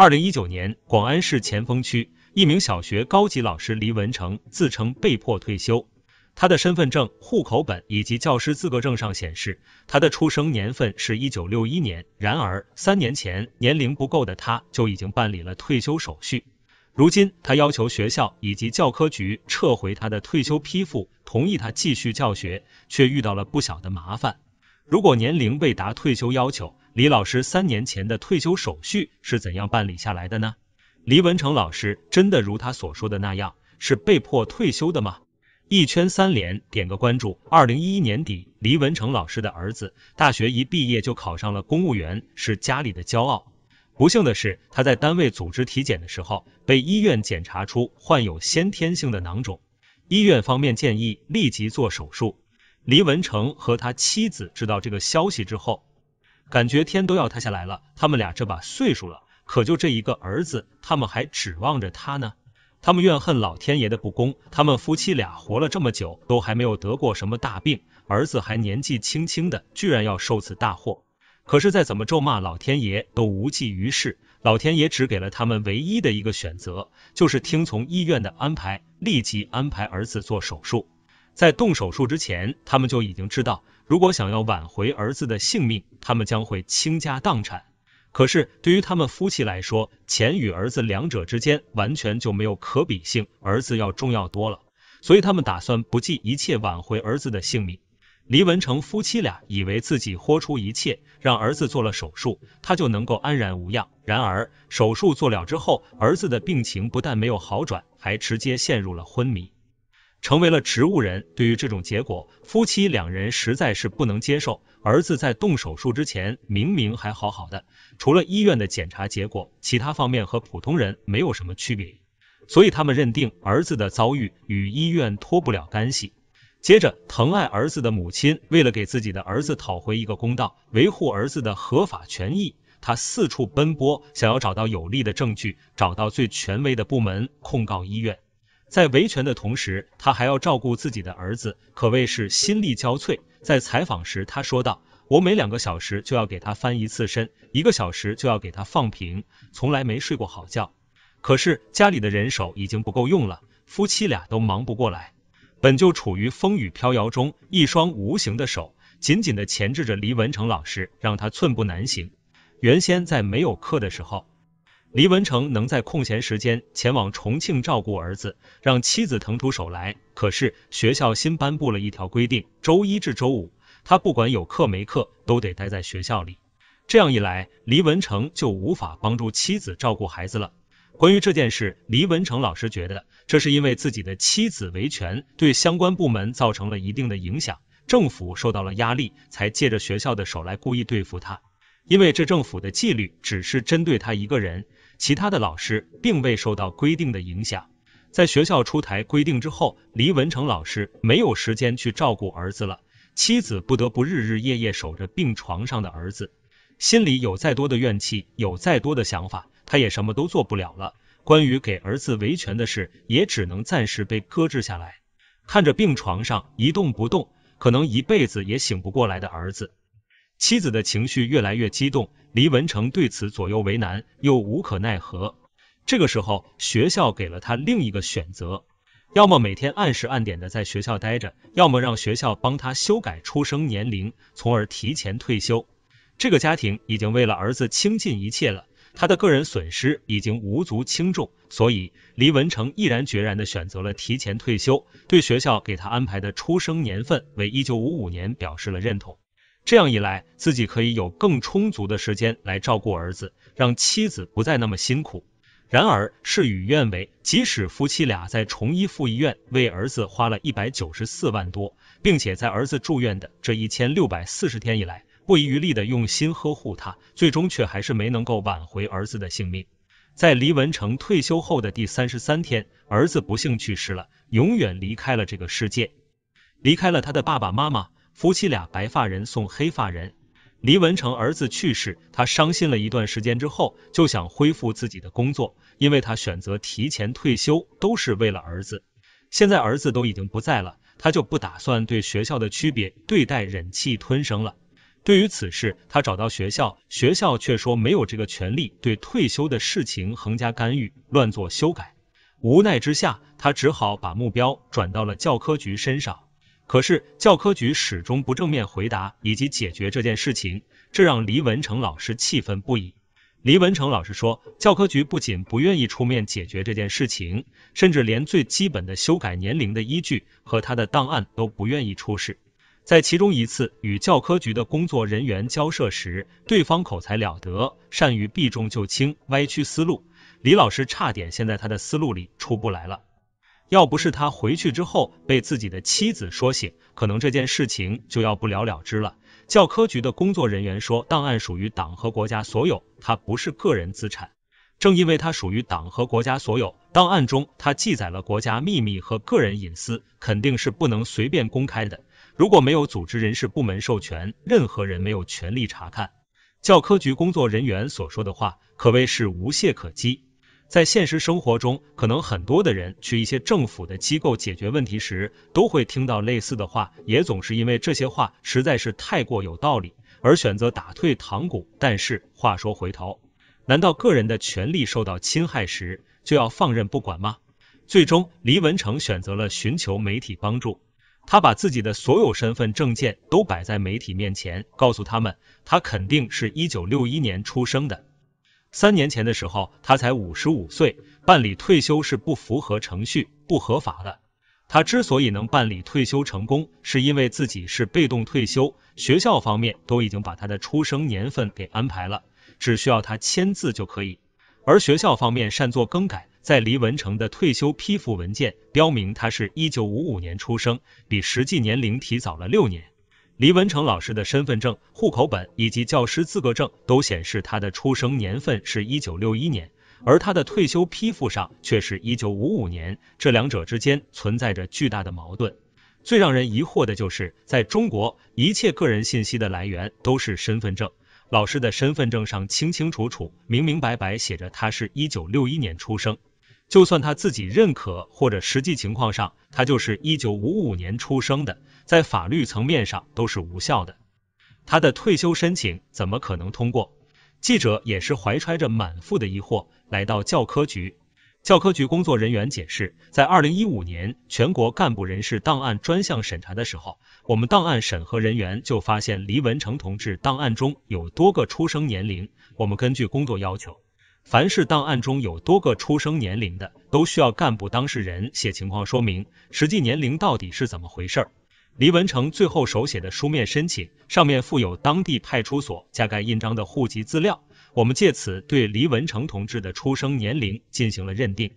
二零一九年，广安市前锋区一名小学高级老师黎文成自称被迫退休。他的身份证、户口本以及教师资格证上显示，他的出生年份是一九六一年。然而，三年前年龄不够的他就已经办理了退休手续。如今，他要求学校以及教科局撤回他的退休批复，同意他继续教学，却遇到了不小的麻烦。如果年龄未达退休要求，李老师三年前的退休手续是怎样办理下来的呢？黎文成老师真的如他所说的那样是被迫退休的吗？一圈三连，点个关注。二零一一年底，黎文成老师的儿子大学一毕业就考上了公务员，是家里的骄傲。不幸的是，他在单位组织体检的时候被医院检查出患有先天性的囊肿，医院方面建议立即做手术。黎文成和他妻子知道这个消息之后。感觉天都要塌下来了。他们俩这把岁数了，可就这一个儿子，他们还指望着他呢。他们怨恨老天爷的不公。他们夫妻俩活了这么久，都还没有得过什么大病，儿子还年纪轻轻的，居然要受此大祸。可是再怎么咒骂老天爷都无济于事。老天爷只给了他们唯一的一个选择，就是听从医院的安排，立即安排儿子做手术。在动手术之前，他们就已经知道，如果想要挽回儿子的性命。他们将会倾家荡产，可是对于他们夫妻来说，钱与儿子两者之间完全就没有可比性，儿子要重要多了，所以他们打算不计一切挽回儿子的性命。黎文成夫妻俩以为自己豁出一切，让儿子做了手术，他就能够安然无恙。然而手术做了之后，儿子的病情不但没有好转，还直接陷入了昏迷。成为了植物人。对于这种结果，夫妻两人实在是不能接受。儿子在动手术之前明明还好好的，除了医院的检查结果，其他方面和普通人没有什么区别。所以他们认定儿子的遭遇与医院脱不了干系。接着，疼爱儿子的母亲为了给自己的儿子讨回一个公道，维护儿子的合法权益，她四处奔波，想要找到有力的证据，找到最权威的部门控告医院。在维权的同时，他还要照顾自己的儿子，可谓是心力交瘁。在采访时，他说道：“我每两个小时就要给他翻一次身，一个小时就要给他放平，从来没睡过好觉。可是家里的人手已经不够用了，夫妻俩都忙不过来。本就处于风雨飘摇中，一双无形的手紧紧地钳制着黎文成老师，让他寸步难行。原先在没有课的时候。”黎文成能在空闲时间前往重庆照顾儿子，让妻子腾出手来。可是学校新颁布了一条规定，周一至周五，他不管有课没课，都得待在学校里。这样一来，黎文成就无法帮助妻子照顾孩子了。关于这件事，黎文成老师觉得，这是因为自己的妻子维权对相关部门造成了一定的影响，政府受到了压力，才借着学校的手来故意对付他。因为这政府的纪律只是针对他一个人。其他的老师并未受到规定的影响，在学校出台规定之后，黎文成老师没有时间去照顾儿子了，妻子不得不日日夜夜守着病床上的儿子，心里有再多的怨气，有再多的想法，他也什么都做不了了。关于给儿子维权的事，也只能暂时被搁置下来，看着病床上一动不动，可能一辈子也醒不过来的儿子。妻子的情绪越来越激动，黎文成对此左右为难，又无可奈何。这个时候，学校给了他另一个选择：要么每天按时按点的在学校待着，要么让学校帮他修改出生年龄，从而提前退休。这个家庭已经为了儿子倾尽一切了，他的个人损失已经无足轻重，所以黎文成毅然决然的选择了提前退休，对学校给他安排的出生年份为一九五五年表示了认同。这样一来，自己可以有更充足的时间来照顾儿子，让妻子不再那么辛苦。然而，事与愿违，即使夫妻俩在重医附一院为儿子花了一百九十四万多，并且在儿子住院的这一千六百四十天以来，不遗余力的用心呵护他，最终却还是没能够挽回儿子的性命。在黎文成退休后的第三十三天，儿子不幸去世了，永远离开了这个世界，离开了他的爸爸妈妈。夫妻俩白发人送黑发人，黎文成儿子去世，他伤心了一段时间之后，就想恢复自己的工作，因为他选择提前退休都是为了儿子。现在儿子都已经不在了，他就不打算对学校的区别对待忍气吞声了。对于此事，他找到学校，学校却说没有这个权利，对退休的事情横加干预，乱作修改。无奈之下，他只好把目标转到了教科局身上。可是教科局始终不正面回答以及解决这件事情，这让黎文成老师气愤不已。黎文成老师说，教科局不仅不愿意出面解决这件事情，甚至连最基本的修改年龄的依据和他的档案都不愿意出示。在其中一次与教科局的工作人员交涉时，对方口才了得，善于避重就轻、歪曲思路，李老师差点陷在他的思路里出不来了。要不是他回去之后被自己的妻子说醒，可能这件事情就要不了了之了。教科局的工作人员说，档案属于党和国家所有，它不是个人资产。正因为它属于党和国家所有，档案中它记载了国家秘密和个人隐私，肯定是不能随便公开的。如果没有组织人事部门授权，任何人没有权利查看。教科局工作人员所说的话可谓是无懈可击。在现实生活中，可能很多的人去一些政府的机构解决问题时，都会听到类似的话，也总是因为这些话实在是太过有道理，而选择打退堂鼓。但是话说回头，难道个人的权利受到侵害时，就要放任不管吗？最终，黎文成选择了寻求媒体帮助，他把自己的所有身份证件都摆在媒体面前，告诉他们，他肯定是一九六一年出生的。三年前的时候，他才五十五岁，办理退休是不符合程序、不合法的。他之所以能办理退休成功，是因为自己是被动退休，学校方面都已经把他的出生年份给安排了，只需要他签字就可以。而学校方面擅作更改，在黎文成的退休批复文件标明他是一九五五年出生，比实际年龄提早了六年。李文成老师的身份证、户口本以及教师资格证都显示他的出生年份是一九六一年，而他的退休批复上却是一九五五年，这两者之间存在着巨大的矛盾。最让人疑惑的就是，在中国，一切个人信息的来源都是身份证，老师的身份证上清清楚楚、明明白白写着他是一九六一年出生。就算他自己认可，或者实际情况上，他就是一九五五年出生的，在法律层面上都是无效的。他的退休申请怎么可能通过？记者也是怀揣着满腹的疑惑来到教科局。教科局工作人员解释，在二零一五年全国干部人事档案专项审查的时候，我们档案审核人员就发现黎文成同志档案中有多个出生年龄，我们根据工作要求。凡是档案中有多个出生年龄的，都需要干部当事人写情况说明，实际年龄到底是怎么回事？黎文成最后手写的书面申请，上面附有当地派出所加盖印章的户籍资料，我们借此对黎文成同志的出生年龄进行了认定，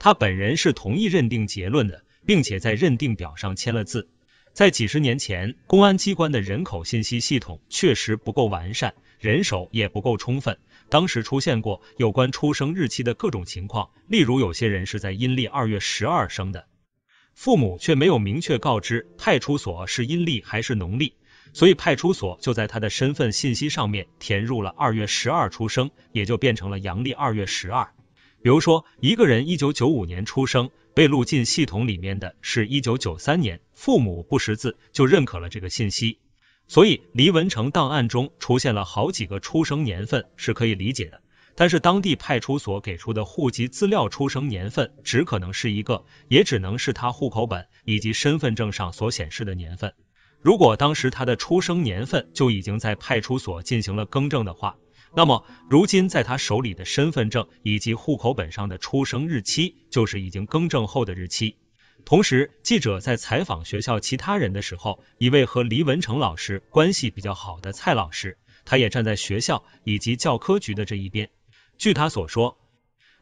他本人是同意认定结论的，并且在认定表上签了字。在几十年前，公安机关的人口信息系统确实不够完善，人手也不够充分。当时出现过有关出生日期的各种情况，例如有些人是在阴历二月十二生的，父母却没有明确告知派出所是阴历还是农历，所以派出所就在他的身份信息上面填入了二月十二出生，也就变成了阳历二月十二。比如说，一个人一九九五年出生，被录进系统里面的是一九九三年，父母不识字就认可了这个信息，所以黎文成档案中出现了好几个出生年份是可以理解的。但是当地派出所给出的户籍资料出生年份只可能是一个，也只能是他户口本以及身份证上所显示的年份。如果当时他的出生年份就已经在派出所进行了更正的话。那么，如今在他手里的身份证以及户口本上的出生日期，就是已经更正后的日期。同时，记者在采访学校其他人的时候，一位和黎文成老师关系比较好的蔡老师，他也站在学校以及教科局的这一边。据他所说，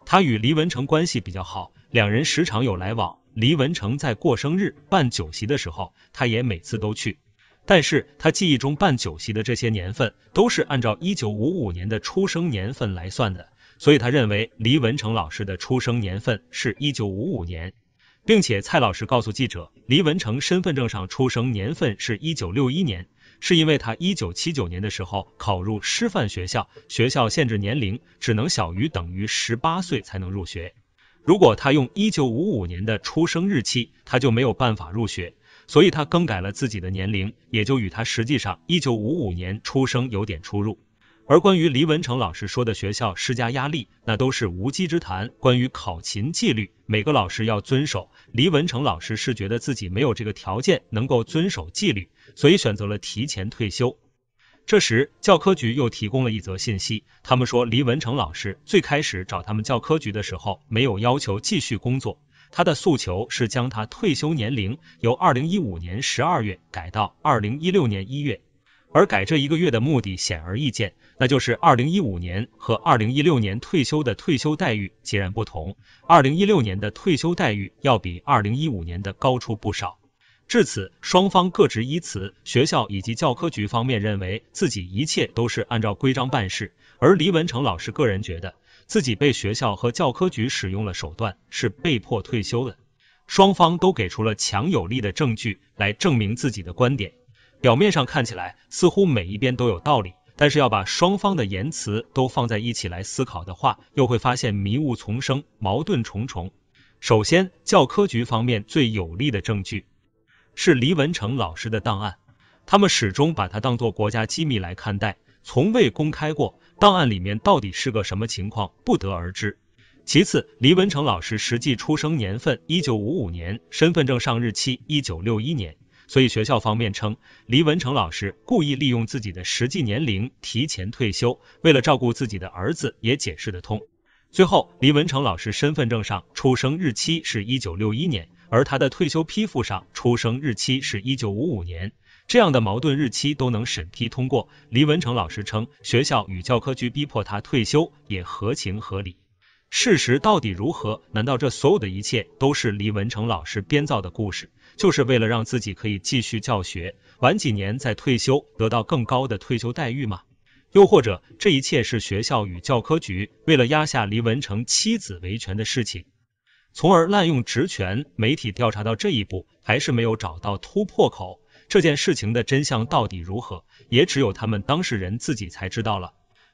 他与黎文成关系比较好，两人时常有来往。黎文成在过生日办酒席的时候，他也每次都去。但是他记忆中办酒席的这些年份都是按照一九五五年的出生年份来算的，所以他认为黎文成老师的出生年份是一九五五年，并且蔡老师告诉记者，黎文成身份证上出生年份是一九六一年，是因为他一九七九年的时候考入师范学校，学校限制年龄只能小于等于十八岁才能入学，如果他用一九五五年的出生日期，他就没有办法入学。所以他更改了自己的年龄，也就与他实际上一九五五年出生有点出入。而关于黎文成老师说的学校施加压力，那都是无稽之谈。关于考勤纪律，每个老师要遵守。黎文成老师是觉得自己没有这个条件能够遵守纪律，所以选择了提前退休。这时教科局又提供了一则信息，他们说黎文成老师最开始找他们教科局的时候，没有要求继续工作。他的诉求是将他退休年龄由二零一五年十二月改到二零一六年一月，而改这一个月的目的显而易见，那就是二零一五年和二零一六年退休的退休待遇截然不同，二零一六年的退休待遇要比二零一五年的高出不少。至此，双方各执一词，学校以及教科局方面认为自己一切都是按照规章办事，而黎文成老师个人觉得。自己被学校和教科局使用了手段，是被迫退休的。双方都给出了强有力的证据来证明自己的观点。表面上看起来似乎每一边都有道理，但是要把双方的言辞都放在一起来思考的话，又会发现迷雾丛生，矛盾重重。首先，教科局方面最有力的证据是黎文成老师的档案，他们始终把它当作国家机密来看待，从未公开过。档案里面到底是个什么情况，不得而知。其次，黎文成老师实际出生年份一九五五年，身份证上日期一九六一年，所以学校方面称黎文成老师故意利用自己的实际年龄提前退休，为了照顾自己的儿子也解释得通。最后，黎文成老师身份证上出生日期是一九六一年，而他的退休批复上出生日期是一九五五年。这样的矛盾日期都能审批通过，黎文成老师称学校与教科局逼迫他退休也合情合理。事实到底如何？难道这所有的一切都是黎文成老师编造的故事，就是为了让自己可以继续教学，晚几年再退休，得到更高的退休待遇吗？又或者这一切是学校与教科局为了压下黎文成妻子维权的事情，从而滥用职权？媒体调查到这一步，还是没有找到突破口。这件事情的真相到底如何，也只有他们当事人自己才知道了。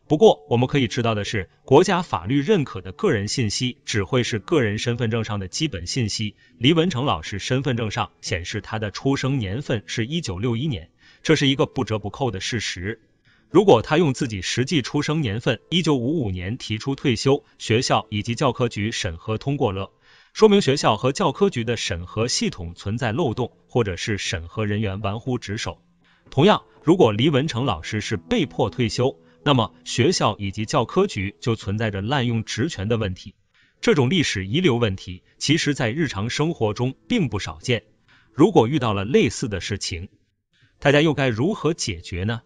不过，我们可以知道的是，国家法律认可的个人信息只会是个人身份证上的基本信息。黎文成老师身份证上显示他的出生年份是一九六一年，这是一个不折不扣的事实。如果他用自己实际出生年份一九五五年提出退休，学校以及教科局审核通过了。说明学校和教科局的审核系统存在漏洞，或者是审核人员玩忽职守。同样，如果黎文成老师是被迫退休，那么学校以及教科局就存在着滥用职权的问题。这种历史遗留问题，其实在日常生活中并不少见。如果遇到了类似的事情，大家又该如何解决呢？